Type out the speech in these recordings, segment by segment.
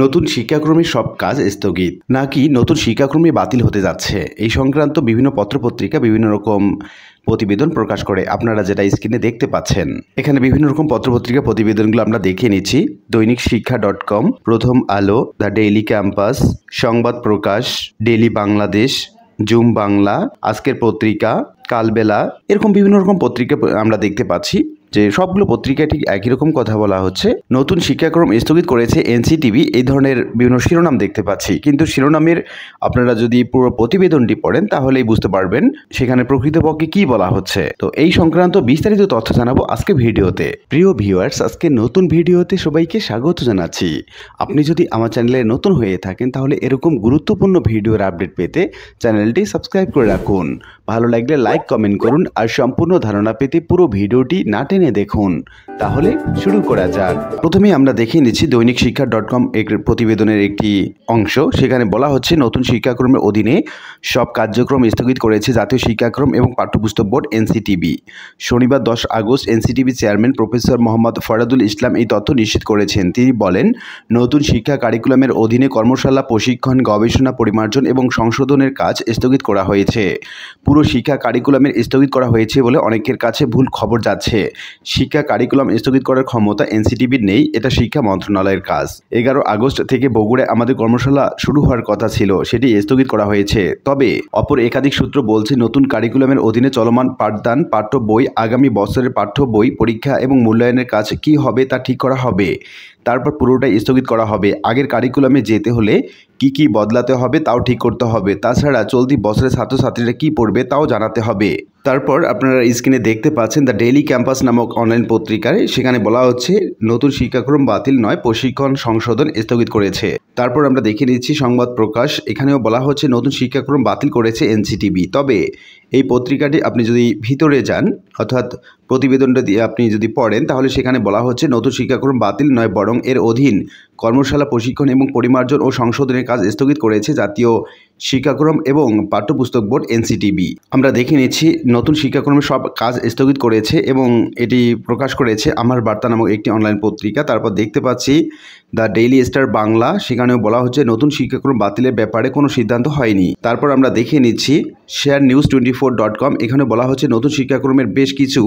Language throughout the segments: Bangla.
নতুন শিক্ষাক্রমে সব কাজ স্থগিত নাকি নতুন শিক্ষাক্রমে বাতিল হতে যাচ্ছে এই সংক্রান্ত বিভিন্ন পত্রপত্রিকা বিভিন্ন রকম প্রতিবেদন প্রকাশ করে আপনারা যেটা স্ক্রিনে দেখতে পাচ্ছেন এখানে বিভিন্ন রকম পত্রপত্রিকা প্রতিবেদনগুলো আমরা দেখে নিচ্ছি দৈনিক শিক্ষা ডট কম প্রথম আলো দ্য ডেইলি ক্যাম্পাস সংবাদ প্রকাশ ডেইলি বাংলাদেশ জুম বাংলা আজকের পত্রিকা কালবেলা এরকম বিভিন্ন রকম পত্রিকা আমরা দেখতে পাচ্ছি যে সবগুলো পত্রিকায় ঠিক একই রকম কথা বলা হচ্ছে নতুন শিক্ষাক্রম স্থগিত করেছে এনসিটিভি এই ধরনের বিভিন্ন শিরোনাম দেখতে পাচ্ছি কিন্তু শিরোনামের আপনারা যদি পুরো প্রতিবেদনটি পড়েন তাহলেই বুঝতে পারবেন সেখানে প্রকৃতপক্ষে কি বলা হচ্ছে তো এই সংক্রান্ত বিস্তারিত তথ্য জানাবো আজকে ভিডিওতে প্রিয় ভিউয়ার্স আজকে নতুন ভিডিওতে সবাইকে স্বাগত জানাচ্ছি আপনি যদি আমার চ্যানেলে নতুন হয়ে থাকেন তাহলে এরকম গুরুত্বপূর্ণ ভিডিওর আপডেট পেতে চ্যানেলটি সাবস্ক্রাইব করে রাখুন ভালো লাগলে লাইক কমেন্ট করুন আর সম্পূর্ণ ধারণা পেতে পুরো ভিডিওটি না টেনে টেনে দেখুন তাহলে শুরু করা যাক প্রথমে আমরা দেখে নিচ্ছি দৈনিক শিক্ষা ডট কম প্রতিবেদনের একটি অংশ সেখানে বলা হচ্ছে নতুন শিক্ষাক্রমের অধীনে সব কার্যক্রম স্থগিত করেছে জাতীয় শিক্ষাক্রম এবং পাঠ্যপুস্তক বোর্ড এনসিটিবি শনিবার দশ August NCTB chairman professor Mohammad Faradul Islam এই তথ্য নিশ্চিত করেছেন তিনি বলেন নতুন শিক্ষা কারিকুলামের অধীনে কর্মশালা প্রশিক্ষণ গবেষণা পরিমার্জন এবং সংশোধনের কাজ স্থগিত করা হয়েছে পুরো শিক্ষা কারিকুলামের স্থগিত করা হয়েছে বলে অনেকের কাছে ভুল খবর যাচ্ছে শিক্ষা কারিকুলাম স্থগিত করার ক্ষমতা এনসিটিভির নেই এটা শিক্ষা মন্ত্রণালয়ের কাজ এগারো আগস্ট থেকে বগুড়ায় আমাদের কর্মশালা শুরু হওয়ার কথা ছিল সেটি স্থগিত করা হয়েছে তবে অপর একাধিক সূত্র বলছে নতুন কারিকুলামের অধীনে চলমান পাঠদান পাঠ্য বই আগামী বছরের পাঠ্য বই পরীক্ষা এবং মূল্যায়নের কাজ কি হবে তা ঠিক করা হবে তারপর পুরোটাই স্থগিত করা হবে আগের কারিকুলামে যেতে হলে কি কি বদলাতে হবে তাও ঠিক করতে হবে তাছাড়া চলতি বছরের ছাত্রছাত্রীরা কি পড়বে তাও জানাতে হবে তারপর আপনারা স্ক্রিনে দেখতে পাচ্ছেন দ্য ডেইলি ক্যাম্পাস নামক অনলাইন পত্রিকায় সেখানে বলা হচ্ছে নতুন শিক্ষাক্রম বাতিল নয় প্রশিক্ষণ সংশোধন স্থগিত করেছে তারপর আমরা দেখে নিচ্ছি সংবাদ প্রকাশ এখানেও বলা হচ্ছে নতুন শিক্ষাক্রম বাতিল করেছে এনসিটিভি তবে এই পত্রিকাটি আপনি যদি ভিতরে যান অর্থাৎ প্রতিবেদনটা দিয়ে আপনি যদি পড়েন তাহলে সেখানে বলা হচ্ছে নতুন শিক্ষাক্রম বাতিল নয় বরং এর অধীন কর্মশালা প্রশিক্ষণ এবং পরিমার্জন ও সংশোধনের কাজ স্থগিত করেছে জাতীয় শিক্ষাক্রম এবং পাঠ্যপুস্তক বোর্ড এনসিটিবি আমরা দেখে নিচ্ছি নতুন শিক্ষাক্রমে সব কাজ স্থগিত করেছে এবং এটি প্রকাশ করেছে আমার বার্তা নামক একটি অনলাইন পত্রিকা তারপর দেখতে পাচ্ছি দ্য ডেইলি স্টার বাংলা সেখানেও বলা হচ্ছে নতুন শিক্ষাক্রম বাতিলের ব্যাপারে কোনো সিদ্ধান্ত হয়নি তারপর আমরা দেখে নিচ্ছি share news twenty four dot com এখানে বলা হচ্ছে নতুন শিক্ষাক্রমের বেশ কিছু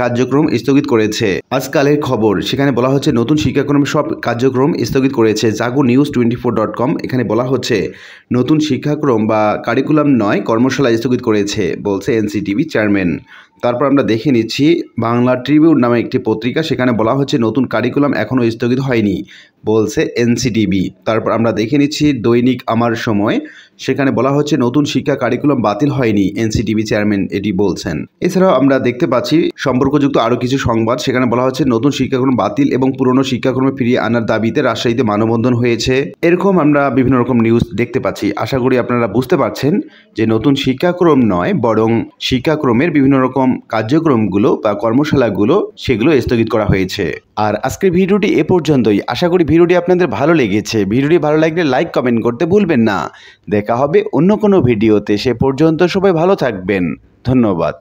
কার্যক্রম স্থগিত করেছে আজকালের খবর সেখানে বলা হচ্ছে নতুন শিক্ষাক্রমের সব কার্যক্রম স্থগিত করেছে Jago news twenty four dot com এখানে বলা হচ্ছে নতুন শিক্ষাক্রম বা কারিকুলাম নয় কর্মশালা স্থগিত করেছে বলছে এনসিটিভি চেয়ারম্যান তারপর আমরা দেখে নিচ্ছি বাংলা ট্রিবিউন নামে একটি পত্রিকা সেখানে বলা হচ্ছে নতুন কারিকুলাম এখনও স্থগিত হয়নি বলছে এনসিটিবি তারপর আমরা দেখে নিচ্ছি দৈনিক আমার সময় সেখানে বলা হচ্ছে নতুন শিক্ষা কারিকুলাম বাতিল হয়নি এনসিটিভি চেয়ারম্যান এটি বলছেন এছাড়াও আমরা দেখতে পাচ্ছি সম্পর্কযুক্ত আরও কিছু সংবাদ সেখানে বলা হচ্ছে নতুন শিক্ষাক্রম বাতিল এবং পুরনো শিক্ষাক্রমে ফিরিয়ে আনার দাবিতে রাজশাহীতে মানবন্ধন হয়েছে এরকম আমরা বিভিন্ন রকম নিউজ দেখতে পাচ্ছি আশা করি আপনারা বুঝতে পারছেন যে নতুন শিক্ষাক্রম নয় বরং শিক্ষাক্রমের বিভিন্ন রকম কার্যক্রমগুলো বা কর্মশালাগুলো সেগুলো স্থগিত করা হয়েছে আর আজকের ভিডিওটি এ পর্যন্তই আশা করি ভিডিওটি আপনাদের ভালো লেগেছে ভিডিওটি ভালো লাগলে লাইক কমেন্ট করতে ভুলবেন না দেখ দেখা হবে অন্য কোনো ভিডিওতে সে পর্যন্ত সবাই ভালো থাকবেন ধন্যবাদ